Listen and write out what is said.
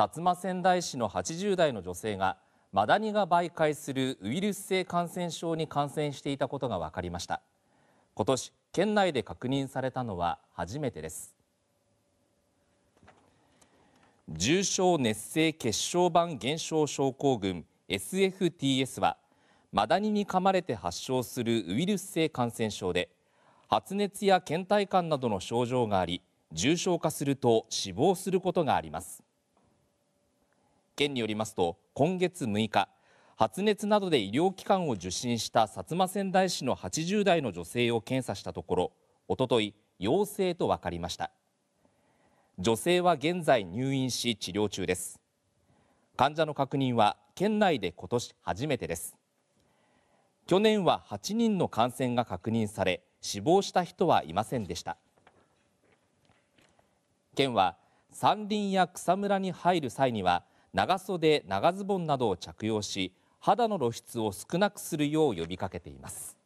薩摩川内市の80代の女性がマダニが媒介するウイルス性感染症に感染していたことが分かりました今年県内で確認されたのは初めてです重症熱性血小板減少症候群 SFTS はマダニに噛まれて発症するウイルス性感染症で発熱や倦怠感などの症状があり重症化すると死亡することがあります県によりますと今月6日発熱などで医療機関を受診した薩摩川内市の80代の女性を検査したところおととい陽性と分かりました女性は現在入院し治療中です患者の確認は県内で今年初めてです去年は8人の感染が確認され死亡した人はいませんでした県は山林や草むらに入る際には長袖長ズボンなどを着用し肌の露出を少なくするよう呼びかけています。